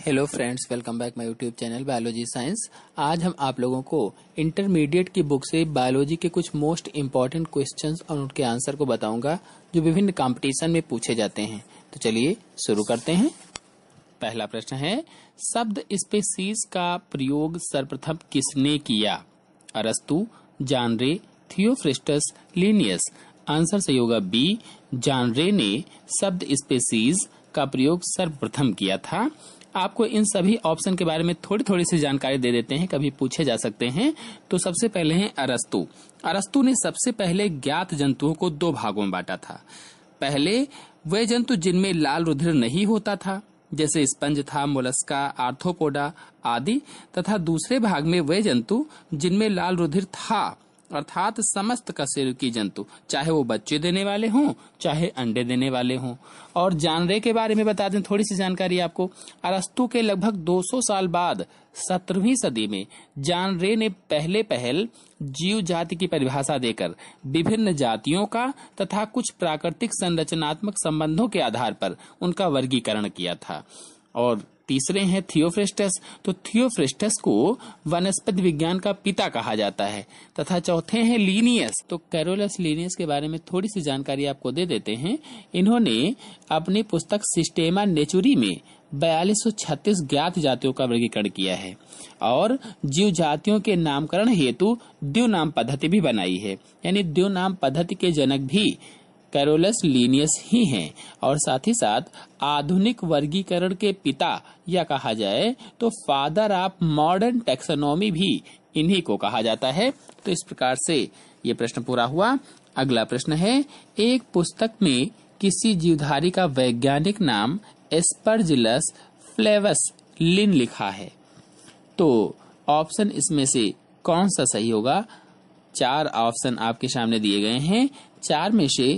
hello friends welcome back my YouTube channel biology science आज हम आप लोगों को इंटरमीडिएट की बुक से बायोलॉजी के कुछ मोस्ट इम्पॉर्टेंट क्वेश्चंस और उनके आंसर को बताऊंगा जो विभिन्न कंपटीशन में पूछे जाते हैं तो चलिए शुरू करते हैं पहला प्रश्न है शब्द स्पेसीज का प्रयोग सर्वप्रथम किसने किया अरस्तु जानरे थियोफ्रिस्टस लीनियस आंसर सही होगा बी जानरे ने शब्द स्पेसीज का प्रयोग सर्वप्रथम किया था आपको इन सभी ऑप्शन के बारे में थोड़ी थोड़ी सी जानकारी दे देते हैं कभी पूछे जा सकते हैं तो सबसे पहले हैं अरस्तु अरस्तु ने सबसे पहले ज्ञात जंतुओं को दो भागों में बांटा था पहले वे जंतु जिनमें लाल रुधिर नहीं होता था जैसे स्पंज था मोलस्का आर्थोपोडा आदि तथा दूसरे भाग में वे जंतु जिनमें लाल रुधिर था अर्थात समस्त कशेरुकी की जंतु चाहे वो बच्चे देने वाले हों चाहे अंडे देने वाले हों और जानवरे के बारे में बता दें थोड़ी सी जानकारी आपको अरस्तु के लगभग 200 साल बाद सत्रहवीं सदी में जानरे ने पहले पहल जीव जाति की परिभाषा देकर विभिन्न जातियों का तथा कुछ प्राकृतिक संरचनात्मक संबंधों के आधार पर उनका वर्गीकरण किया था और तीसरे हैं थियोफ्रेस्टस तो थियोफ्रेस्टस को वनस्पति विज्ञान का पिता कहा जाता है तथा चौथे हैं लीनियस तो कैरोलस लीनियस के बारे में थोड़ी सी जानकारी आपको दे देते हैं इन्होंने अपनी पुस्तक सिस्टेमा नेचुरी में बयालीस ज्ञात जातियों का वर्गीकरण किया है और जीव जातियों के नामकरण हेतु द्यू नाम पद्धति भी बनाई है यानी द्यू नाम पद्धति के जनक भी कैरोलस लीनियस ही हैं और साथ ही साथ आधुनिक वर्गीकरण के पिता या कहा जाए तो फादर ऑफ मॉडर्न टेक्सोनोमी भी इन्हीं को कहा जाता है तो इस प्रकार से ये प्रश्न पूरा हुआ अगला प्रश्न है एक पुस्तक में किसी जीवधारी का वैज्ञानिक नाम एस्परजिलस फ्लेवस लिन लिखा है तो ऑप्शन इसमें से कौन सा सही होगा चार ऑप्शन आपके सामने दिए गए हैं चार में से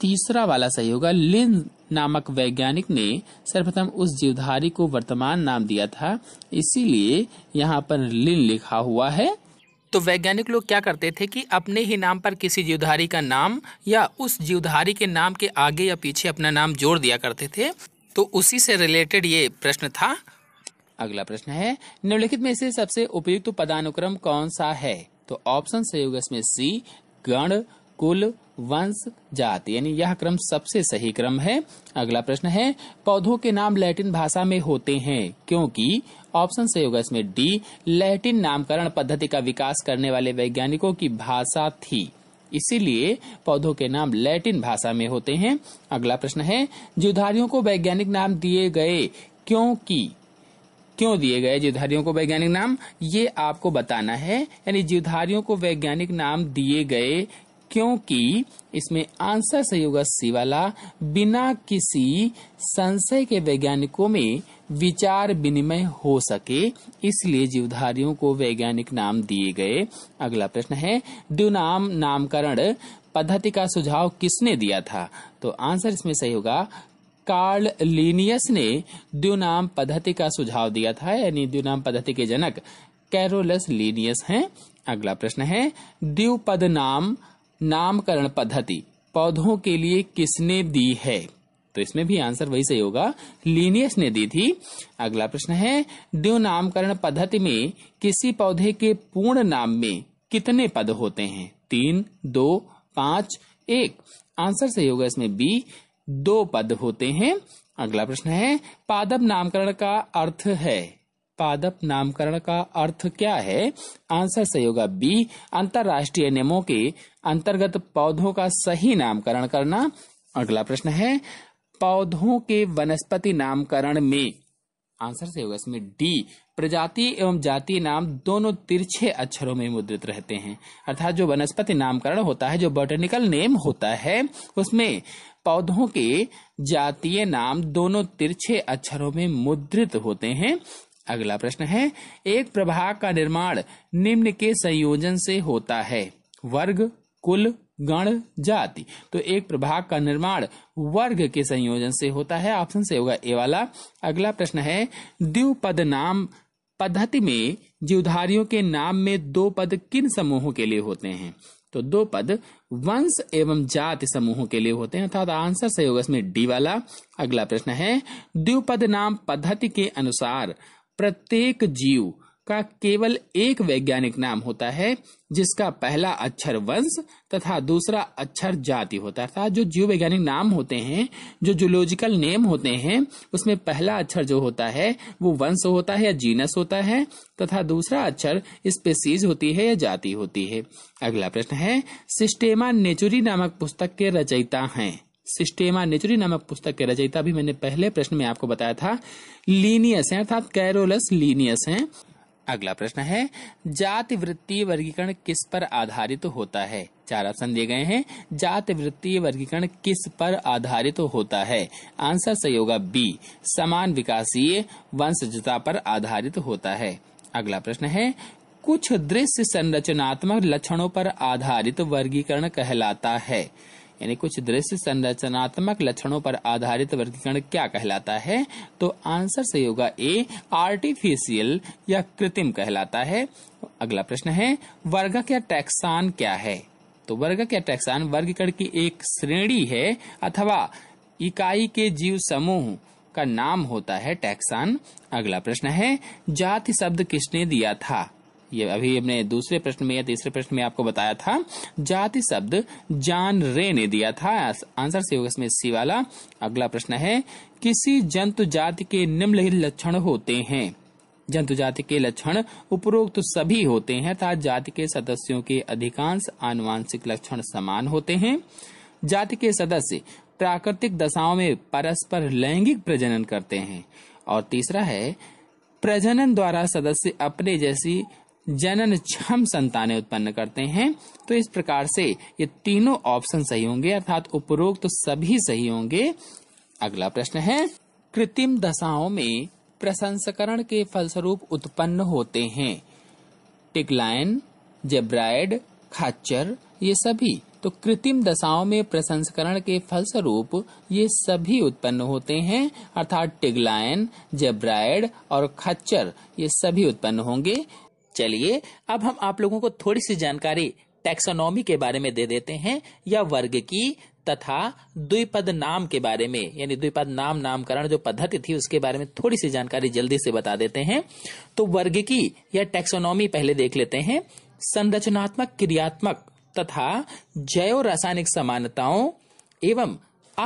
तीसरा वाला सही होगा लिन नामक वैज्ञानिक ने सर्वप्रथम उस जीवधारी को वर्तमान नाम दिया था इसीलिए यहाँ पर लिन लिखा हुआ है तो वैज्ञानिक लोग क्या करते थे कि अपने ही नाम पर किसी जीवधारी का नाम या उस जीवधारी के नाम के आगे या पीछे अपना नाम जोड़ दिया करते थे तो उसी से रिलेटेड ये प्रश्न था अगला प्रश्न है निम्नलिखित में से सबसे उपयुक्त पदानुक्रम कौन सा है तो ऑप्शन सही होगा इसमें सी गण कुल वंश जात यानी यह क्रम सबसे सही क्रम है अगला प्रश्न है पौधों के नाम लैटिन भाषा में होते हैं क्योंकि ऑप्शन सही होगा इसमें डी लैटिन नामकरण पद्धति का विकास करने वाले वैज्ञानिकों की भाषा थी इसीलिए पौधों के नाम लैटिन भाषा में होते हैं अगला प्रश्न है जीवधारियों को वैज्ञानिक नाम दिए गए क्योंकि क्यों दिए गए जीवधारियों को वैज्ञानिक नाम ये आपको बताना है यानी जीवधारियों को वैज्ञानिक नाम दिए गए क्योंकि इसमें आंसर सही होगा सी वाला बिना किसी संशय के वैज्ञानिकों में विचार विनिमय हो सके इसलिए जीवधारियों को वैज्ञानिक नाम दिए गए अगला प्रश्न है ड्यूनाम नामकरण पद्धति का सुझाव किसने दिया था तो आंसर इसमें सही होगा कार्ल लीनियस ने द्व्यूनाम पद्धति का सुझाव दिया था यानी द्व्यूनाम पद्धति के जनक कैरोलस लीनियस हैं अगला प्रश्न है द्विपद नाम नामकरण पद्धति पौधों के लिए किसने दी है तो इसमें भी आंसर वही सही होगा लीनियस ने दी थी अगला प्रश्न है देव नामकरण पद्धति में किसी पौधे के पूर्ण नाम में कितने पद होते हैं तीन दो पांच एक आंसर सही होगा इसमें बी दो पद होते हैं अगला प्रश्न है पादप नामकरण का अर्थ है पादप नामकरण का अर्थ क्या है आंसर सही होगा बी अंतरराष्ट्रीय नियमों के अंतर्गत पौधों का सही नामकरण करना अगला प्रश्न है पौधों के वनस्पति नामकरण में आंसर सही होगा इसमें डी प्रजाति एवं जाति नाम दोनों तिरछे अक्षरों में मुद्रित रहते हैं अर्थात जो वनस्पति नामकरण होता है जो बोटेनिकल नेम होता है उसमें पौधों के जातीय नाम दोनों तिरछे अक्षरों में मुद्रित होते हैं अगला प्रश्न है एक प्रभाग का निर्माण निम्न के संयोजन से होता है वर्ग कुल गण जाति तो एक प्रभाग का निर्माण वर्ग के संयोजन से होता है ऑप्शन से होगा ए वाला अगला प्रश्न है द्विपद नाम पद्धति में जीवधारियों के नाम में दो पद किन समूहों के लिए होते हैं तो दो पद वंश एवं जाति समूहों के लिए होते हैं अर्थात आंसर सही होगा इसमें डी वाला अगला प्रश्न है द्विपद नाम पद्धति के अनुसार प्रत्येक जीव का केवल एक वैज्ञानिक नाम होता है जिसका पहला अक्षर वंश तथा दूसरा अक्षर जाति होता है जो जीव वैज्ञानिक नाम होते हैं जो जूलॉजिकल नेम होते हैं उसमें पहला अक्षर जो होता है वो वंश होता है या जीनस होता है तथा दूसरा अक्षर स्पेसीज होती है या जाति होती है अगला प्रश्न है सिस्टेमा नेचुरी नामक पुस्तक के रचयिता हैं सिस्टेमा नेचुरी नामक पुस्तक के रचयिता भी मैंने पहले प्रश्न में आपको बताया था लीनियस है अर्थात कैरोलस लीनियस है अगला प्रश्न है जाति वृत्ति वर्गीकरण किस पर आधारित तो होता है चार ऑप्शन दिए गए हैं जाति वृत्ति वर्गीकरण किस पर आधारित तो होता है आंसर सही होगा बी समान विकासीय वंशजता पर आधारित तो होता है अगला प्रश्न है कुछ दृश्य संरचनात्मक लक्षणों पर आधारित वर्गीकरण कहलाता है यानी कुछ दृश्य संरचनात्मक लक्षणों पर आधारित वर्गीकरण क्या कहलाता है तो आंसर सही होगा ए आर्टिफिशियल या कृत्रिम कहलाता है अगला प्रश्न है वर्गक या टैक्सान क्या है तो वर्गक या टैक्सान वर्गीकरण की एक श्रेणी है अथवा इकाई के जीव समूह का नाम होता है टैक्सान अगला प्रश्न है जाति शब्द किसने दिया था ये अभी हमने दूसरे प्रश्न में या तीसरे प्रश्न में आपको बताया था जाति शब्द जान रे ने दिया था आंसर से होगा इसमें सी वाला अगला प्रश्न है किसी जंतु जाति के निम्नलिखित लक्षण होते हैं जंतु जाति के लक्षण उपरोक्त तो सभी होते हैं अर्थात जाति के सदस्यों के अधिकांश आनुवांशिक लक्षण समान होते हैं जाति के सदस्य प्राकृतिक दशाओं में परस्पर लैंगिक प्रजनन करते हैं और तीसरा है प्रजनन द्वारा सदस्य अपने जैसी जनन क्षम संतानें उत्पन्न करते हैं तो इस प्रकार से ये तीनों ऑप्शन सही होंगे अर्थात उपरोक्त तो सभी सही होंगे अगला प्रश्न है कृत्रिम दशाओं में प्रसंस्करण के फलस्वरूप उत्पन्न होते हैं टिकलाइन जेब्राइड खाचर ये सभी तो कृत्रिम दशाओं में प्रसंस्करण के फलस्वरूप ये सभी उत्पन्न होते हैं अर्थात टिगलायन जेब्राइड और खच्चर ये सभी उत्पन्न होंगे चलिए अब हम आप लोगों को थोड़ी सी जानकारी टैक्सोनॉमी के बारे में दे देते हैं या वर्ग की तथा द्विपद नाम के बारे में यानी द्विपद नाम नामकरण जो पद्धति थी उसके बारे में थोड़ी सी जानकारी जल्दी से बता देते हैं तो वर्ग की या टैक्सोनॉमी पहले देख लेते हैं संरचनात्मक क्रियात्मक तथा जैव रासायनिक समानताओं एवं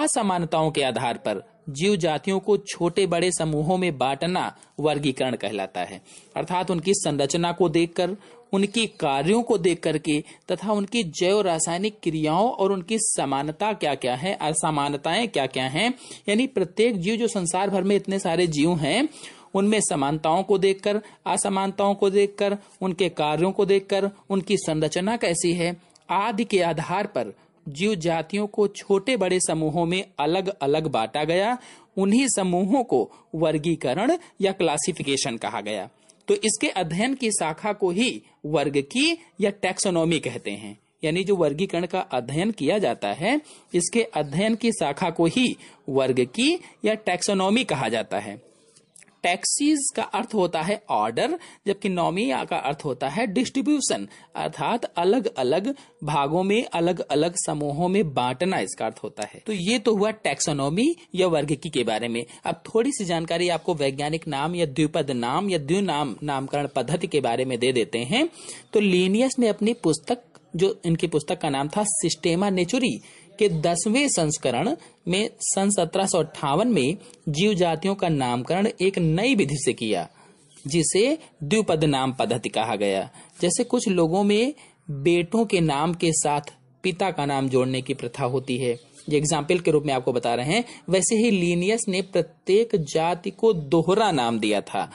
असमानताओं के आधार पर जीव जातियों को छोटे बड़े समूहों में बांटना वर्गीकरण कहलाता है अर्थात उनकी संरचना को देखकर उनके कार्यों को देख करके तथा उनकी जैव रासायनिक क्रियाओं और उनकी समानता क्या क्या है असमानताएं क्या क्या हैं यानी प्रत्येक जीव जो संसार भर में इतने सारे जीव हैं उनमें समानताओं को देखकर असमानताओं को देखकर उनके कार्यों को देखकर उनकी संरचना कैसी है आदि के आधार पर जीव जातियों को छोटे बड़े समूहों में अलग अलग बांटा गया उन्हीं समूहों को वर्गीकरण या क्लासिफिकेशन कहा गया तो इसके अध्ययन की शाखा को ही वर्ग की या टैक्सोनॉमी कहते हैं यानी जो वर्गीकरण का अध्ययन किया जाता है इसके अध्ययन की शाखा को ही वर्ग की या टैक्सोनॉमी कहा जाता है टैक्सीज का अर्थ होता है ऑर्डर जबकि नोमिया का अर्थ होता है डिस्ट्रीब्यूशन अर्थात अलग अलग भागों में अलग अलग समूहों में बांटना इसका अर्थ होता है तो ये तो हुआ टैक्सोनोमी या वर्गकी के बारे में अब थोड़ी सी जानकारी आपको वैज्ञानिक नाम या द्विपद नाम या नाम नामकरण पद्धति के बारे में दे देते हैं तो लीनियस ने अपनी पुस्तक जो इनकी पुस्तक का नाम था सिस्टेमा नेचुरी के दसवें संस्करण में सन सत्रह में जीव जातियों का नामकरण एक नई विधि से किया जिसे द्विपद नाम पद्धति कहा गया जैसे कुछ लोगों में बेटों के नाम के साथ पिता का नाम जोड़ने की प्रथा होती है ये एग्जाम्पल के रूप में आपको बता रहे हैं वैसे ही लीनियस ने प्रत्येक जाति को दोहरा नाम दिया था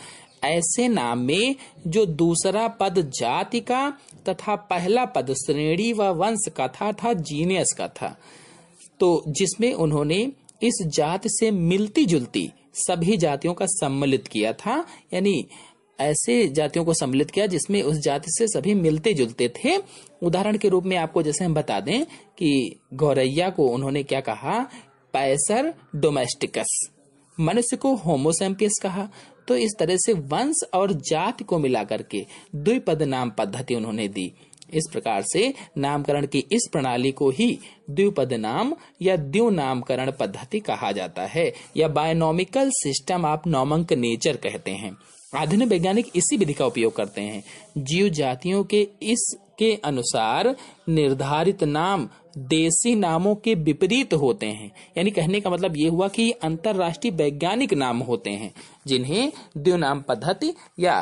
ऐसे नाम में जो दूसरा पद जाति का तथा पहला पद श्रेणी व वंश का था था जीनियस का था तो जिसमें उन्होंने इस जात से मिलती जुलती सभी जातियों का सम्मिलित किया था यानी ऐसे जातियों को सम्मिलित किया जिसमें उस जाति से सभी मिलते जुलते थे उदाहरण के रूप में आपको जैसे हम बता दें कि गौरैया को उन्होंने क्या कहा पैसर डोमेस्टिकस मनुष्य को होमोसेम्पियस कहा तो इस तरह से वंश और जाति को मिला करके द्विपद नाम पद्धति उन्होंने दी इस प्रकार से नामकरण की इस प्रणाली को ही द्विपद नाम या द्यू नामकरण पद्धति कहा जाता है या बायोनॉमिकल सिस्टम आप नॉमंक नेचर कहते हैं आधुनिक वैज्ञानिक इसी विधि का उपयोग करते हैं जीव जातियों के इसके अनुसार निर्धारित नाम देसी नामों के विपरीत होते हैं यानी कहने का मतलब ये हुआ कि अंतरराष्ट्रीय वैज्ञानिक नाम होते हैं जिन्हें नाम पद्धति या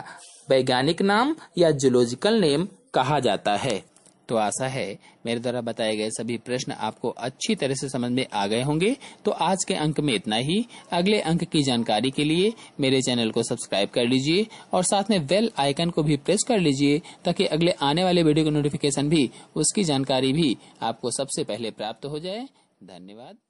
वैज्ञानिक नाम या जूलॉजिकल नेम कहा जाता है तो आशा है मेरे द्वारा बताए गए सभी प्रश्न आपको अच्छी तरह से समझ में आ गए होंगे तो आज के अंक में इतना ही अगले अंक की जानकारी के लिए मेरे चैनल को सब्सक्राइब कर लीजिए और साथ में बेल आइकन को भी प्रेस कर लीजिए ताकि अगले आने वाले वीडियो को नोटिफिकेशन भी उसकी जानकारी भी आपको सबसे पहले प्राप्त हो जाए धन्यवाद